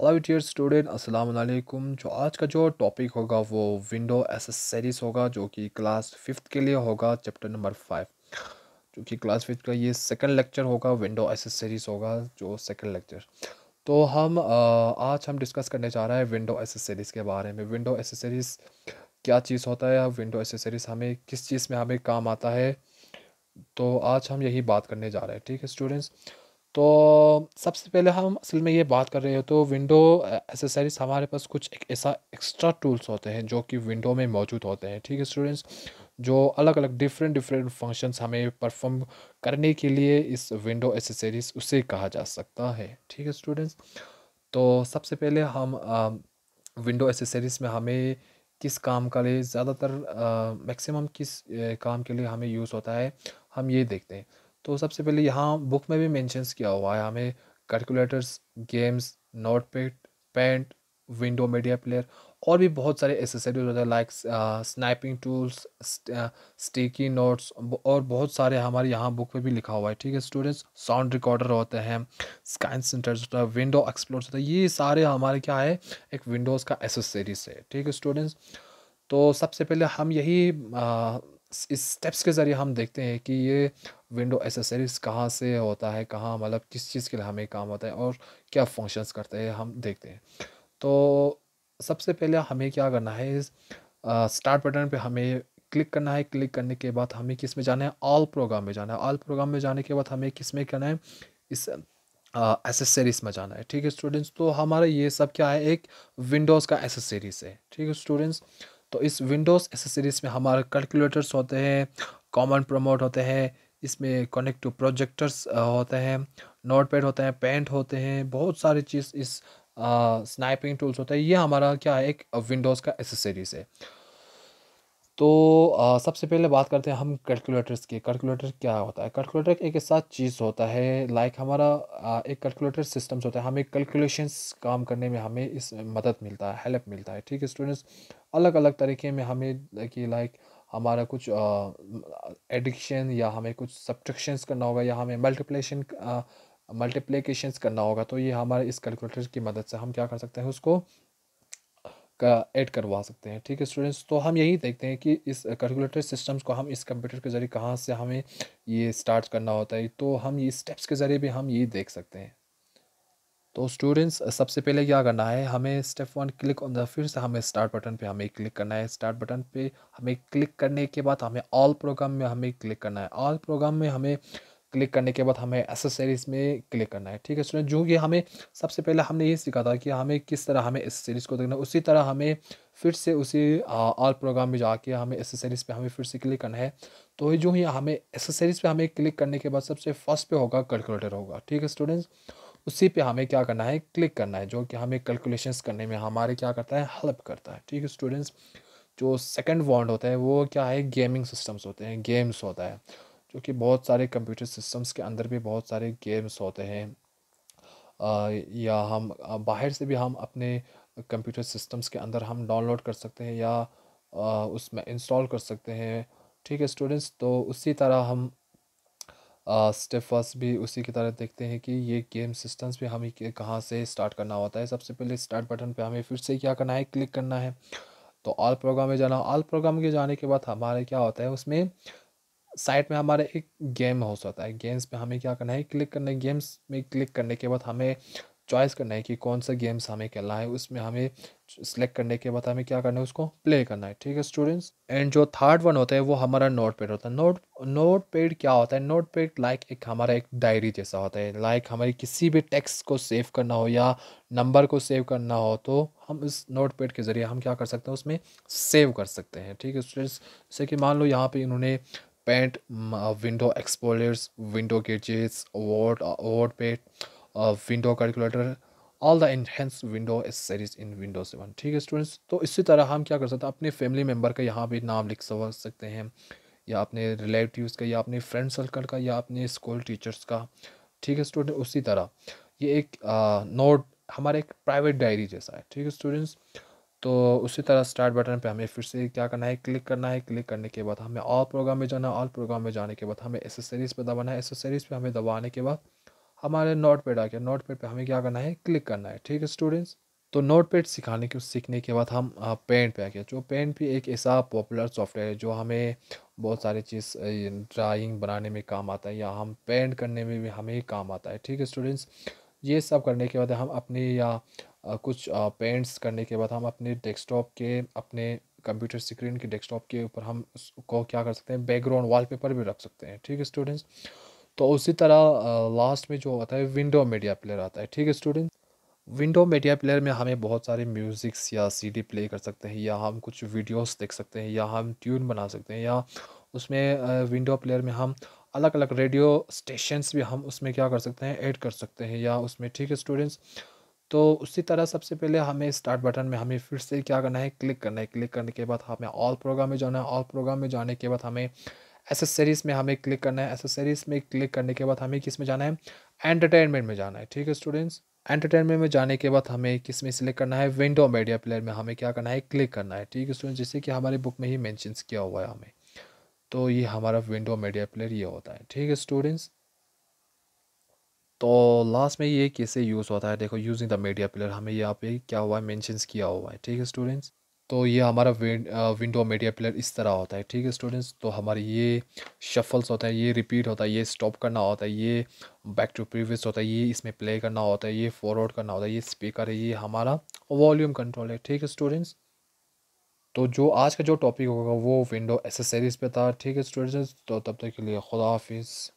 hello dear student अस्सलाम वालेकुम जो आज का जो टॉपिक होगा वो विंडो एसेसरीज होगा जो कि क्लास फिफ्थ के लिए होगा चैप्टर नंबर फाइव जो कि क्लास फिफ्थ का ये सेकंड लेक्चर होगा विंडो एसेसरीज होगा जो सेकंड लेक्चर तो हम आज हम डिस्कस करने जा रहे हैं विंडो एसेसरीज़ के बारे में विंडो एसेसरीज़ क्या चीज़ होता है विंडो एसेसरीज़ हमें किस चीज़ में हमें काम आता है तो आज हम यही बात करने जा रहे हैं ठीक है स्टूडेंट्स तो सबसे पहले हम असल में ये बात कर रहे हो तो विंडो एसेसरीज हमारे पास कुछ एक ऐसा एक्स्ट्रा टूल्स होते हैं जो कि विंडो में मौजूद होते हैं ठीक है स्टूडेंट्स जो अलग अलग डिफरेंट डिफरेंट फंक्शंस हमें परफॉर्म करने के लिए इस विंडो एसेसरीज उसे कहा जा सकता है ठीक है स्टूडेंट्स तो सबसे पहले हम विंडो एसेसरीज में हमें किस काम का लिए ज़्यादातर मैक्सिमम किस आ, काम के लिए हमें यूज़ होता है हम ये देखते हैं तो सबसे पहले यहाँ बुक में भी मेंशंस किया हुआ है हमें calculators games notepad paint window media player और भी बहुत सारे एसेसरीज होते हैं like snipping tools sticky notes और बहुत सारे हमारे यहाँ बुक में भी लिखा हुआ है ठीक है स्टूडेंट्स साउंड रिकॉर्डर होते हैं स्काइन सेंटर्स होता है विंडो एक्सप्लोर होता है ये सारे हमारे क्या है एक विंडोज़ का एसेसरीज है ठीक है स्टूडेंट्स तो सबसे पहले हम यही आ, uh, इस स्टेप्स के ज़रिए हम देखते हैं कि ये विंडो एसेसरीज कहाँ से होता है कहाँ मतलब किस चीज़ के लिए हमें काम होता है और क्या फंक्शंस करते हैं हम देखते हैं तो सबसे पहले हमें क्या करना है स्टार्ट बटन पे हमें क्लिक करना है क्लिक करने के बाद हमें किस में जाना है ऑल प्रोग्राम में जाना है ऑल प्रोग्राम में जाने के बाद हमें किस में करना है इस एसेसरीज में जाना है ठीक है स्टूडेंट्स तो हमारा ये सब क्या है एक विंडोज़ का एसेसरीज है ठीक है स्टूडेंट्स तो इस विंडोज़ एसेसरीज़ में हमारे कैलकुलेटर्स होते हैं कॉमन प्रमोट होते हैं इसमें कनेक्ट टू प्रोजेक्टर्स होते हैं नोट पैड होते हैं पेंट होते हैं बहुत सारी चीज़ इस स्नाइपिंग टूल्स होते हैं ये हमारा क्या है एक विंडोज़ का एसेसरीज़ है तो आ, सबसे पहले बात करते हैं हम कैलकुलेटर्स के कैलकुलेटर क्या होता है कैलकुलेटर एक ऐसा चीज़ होता है लाइक हमारा आ, एक कैलकुलेटर सिस्टम्स होता है हमें कैलकुलेशंस काम करने में हमें इस मदद मिलता है हेल्प मिलता है ठीक है स्टूडेंट्स अलग अलग तरीके में हमें कि लाइक हमारा कुछ एडिक्शन या हमें कुछ सब्ट्रक्शंस करना होगा या हमें मल्टीप्लेशन मल्टीप्लिकेशंस करना होगा तो ये हमारे इस कैलकुलेटर की मदद से हम क्या कर सकते हैं उसको का ऐड करवा सकते हैं ठीक है स्टूडेंट्स तो हम यही देखते हैं कि इस कैलकुलेटर सिस्टम्स को हम इस कंप्यूटर के ज़रिए कहाँ से हमें ये स्टार्ट करना होता है तो हम ये स्टेप्स के ज़रिए भी हम ये देख सकते हैं तो स्टूडेंट्स सबसे पहले क्या करना है हमें step one click on the फिर से हमें स्टार्ट बटन पे हमें क्लिक करना है स्टार्ट बटन पे हमें क्लिक करने के बाद हमें ऑल प्रोग्राम में हमें क्लिक करना है ऑल प्रोग्राम में हमें क्लिक करने के बाद हमें एसेसरीज़ में क्लिक करना है ठीक है स्टूडेंट जो कि हमें सबसे पहले हमने ये सीखा था कि हमें किस तरह हमें एसेसरीज़ को देखना है उसी तरह हमें फिर से उसी ऑल प्रोग्राम में जाके हमें एसेसरीज़ पे हमें फिर से क्लिक करना है तो जो ही हमें एसेसरीज़ पे हमें क्लिक करने के बाद सबसे फर्स्ट पे होगा कैलकुलेटर होगा ठीक है स्टूडेंट्स उसी पर हमें क्या करना है क्लिक करना है जो कि हमें कैलकुलेशन करने में हमारे क्या करता है हेल्प करता है ठीक है स्टूडेंट्स जो सेकेंड वॉन्ड होता है वो क्या है गेमिंग सिस्टम्स होते हैं गेम्स होता है क्योंकि बहुत सारे कंप्यूटर सिस्टम्स के अंदर भी बहुत सारे गेम्स होते हैं या हम बाहर से भी हम अपने कंप्यूटर सिस्टम्स के अंदर हम डाउनलोड कर सकते हैं या उसमें इंस्टॉल कर सकते हैं ठीक है स्टूडेंट्स तो उसी तरह हम स्टेप फर्स्ट भी उसी की तरह देखते हैं कि ये गेम सिस्टम्स भी हमें कहाँ से स्टार्ट करना होता है सबसे पहले स्टार्ट बटन पे हमें फिर से क्या करना है क्लिक करना है तो ऑल प्रोग्राम में जाना ऑल प्रोग्राम के जाने के बाद हमारे क्या होता है उसमें साइट में हमारे एक गेम हो सकता है गेम्स पे हमें क्या करना है क्लिक करना है गेम्स में क्लिक करने के बाद हमें चॉइस करना है कि कौन सा गेम्स हमें खेलना है उसमें हमें सेलेक्ट करने के बाद हमें क्या करना है उसको प्ले करना है ठीक है स्टूडेंट्स एंड जो थर्ड वन होता है वो हमारा नोट पेड होता है नोट नोट पेड क्या होता है नोट पेड लाइक एक हमारा एक डायरी जैसा होता है लाइक like हमारी किसी भी टेक्स्ट को सेव करना हो या नंबर को सेव करना हो तो हम इस नोट पैड के ज़रिए हम क्या कर सकते हैं उसमें सेव कर सकते हैं ठीक है स्टूडेंट्स जैसे कि मान लो यहाँ पर इन्होंने पेंट विंडो एक्सपोलर्स विंडो गेजेस vote vote pet window calculator all the enhance window series in window seven ठीक है स्टूडेंट्स तो इसी तरह हम क्या कर सकते हैं अपने फैमिली मेम्बर का यहाँ भी नाम लिख सकते हैं या अपने रिलेटिव का या अपने फ्रेंड सर्कल का या अपने स्कूल टीचर्स का ठीक है स्टूडेंट उसी तरह ये एक नोट हमारे एक प्राइवेट डायरी जैसा है ठीक है स्टूडेंट्स तो उसी तरह स्टार्ट बटन पे हमें फिर से क्या करना है क्लिक करना है क्लिक करने के बाद हमें ऑल प्रोग्राम में जाना है ऑल प्रोग्राम में जाने के बाद हमें एसेसरीज़ पे दबाना है एसेसरीज़ पे हमें दबाने के बाद हमारे नोट पैड आ गया नोट पैड पर हमें क्या करना है क्लिक करना है ठीक है स्टूडेंट्स तो नोट पैड सिखाने के सीखने के बाद हम पेंट पे आ गया जो पेंट भी एक ऐसा पॉपुलर सॉफ्टवेयर है जो हमें बहुत सारी चीज़ ड्राइंग बनाने में काम आता है या हम पेंट करने में भी हमें काम आता है ठीक है स्टूडेंट्स ये सब करने के बाद हम अपने या कुछ पेंट्स करने के बाद हम अपने डेस्कटॉप के अपने कंप्यूटर स्क्रीन के डेस्कटॉप के ऊपर हम उसको क्या कर सकते हैं बैकग्राउंड वॉलपेपर भी रख सकते हैं ठीक है स्टूडेंट्स तो उसी तरह लास्ट में जो होता है विंडो मीडिया प्लेयर आता है ठीक है स्टूडेंट्स विंडो मीडिया प्लेयर में हमें बहुत सारे म्यूज़िक्स या सीडी प्ले कर सकते हैं या हम कुछ वीडियोस देख सकते हैं या हम ट्यून बना सकते हैं या उसमें विंडो प्लेयर में हम अलग अलग रेडियो स्टेशंस भी हम उसमें क्या कर सकते हैं ऐड कर सकते हैं या उसमें ठीक है स्टूडेंट्स तो उसी तरह सबसे पहले हमें स्टार्ट बटन में हमें फिर से क्या करना है क्लिक करना है क्लिक करने के बाद हमें ऑल प्रोग्राम में जाना है ऑल प्रोग्राम में जाने के बाद हमें एसेसरीज़ में हमें क्लिक करना है एसेसरीज़ में क्लिक करने के बाद हमें किस में जाना है एंटरटेनमेंट में जाना है ठीक है स्टूडेंट्स एंटरटेनमेंट में जाने के बाद हमें किस में सिलेक्ट करना है विंडो मीडिया प्लेयर में हमें क्या करना है क्लिक करना है ठीक है स्टूडेंट जैसे कि हमारे बुक में ही मैंशंस किया हुआ है हमें तो ये हमारा विंडो मीडिया प्लेयर ये होता है ठीक है स्टूडेंट्स तो लास्ट में ये कैसे यूज़ होता है देखो यूजिंग द मीडिया प्लेयर हमें यहाँ पे क्या हुआ है मैंशंस किया हुआ है ठीक है स्टूडेंट्स तो ये हमारा विंडो मीडिया प्लेयर इस तरह होता है ठीक है स्टूडेंट्स तो हमारे ये शफल्स होता है ये रिपीट होता है ये स्टॉप करना होता है ये बैक टू प्रीवियस होता है ये इसमें प्ले करना होता है ये फॉरवर्ड करना होता है ये स्पीकर है ये हमारा वॉल्यूम कंट्रोल है ठीक है स्टूडेंट्स तो जो आज का जो टॉपिक होगा वो विंडो एसेसरीज पे था ठीक है स्टूडेंट्स तो तब तक के लिए खुदा हाफिज़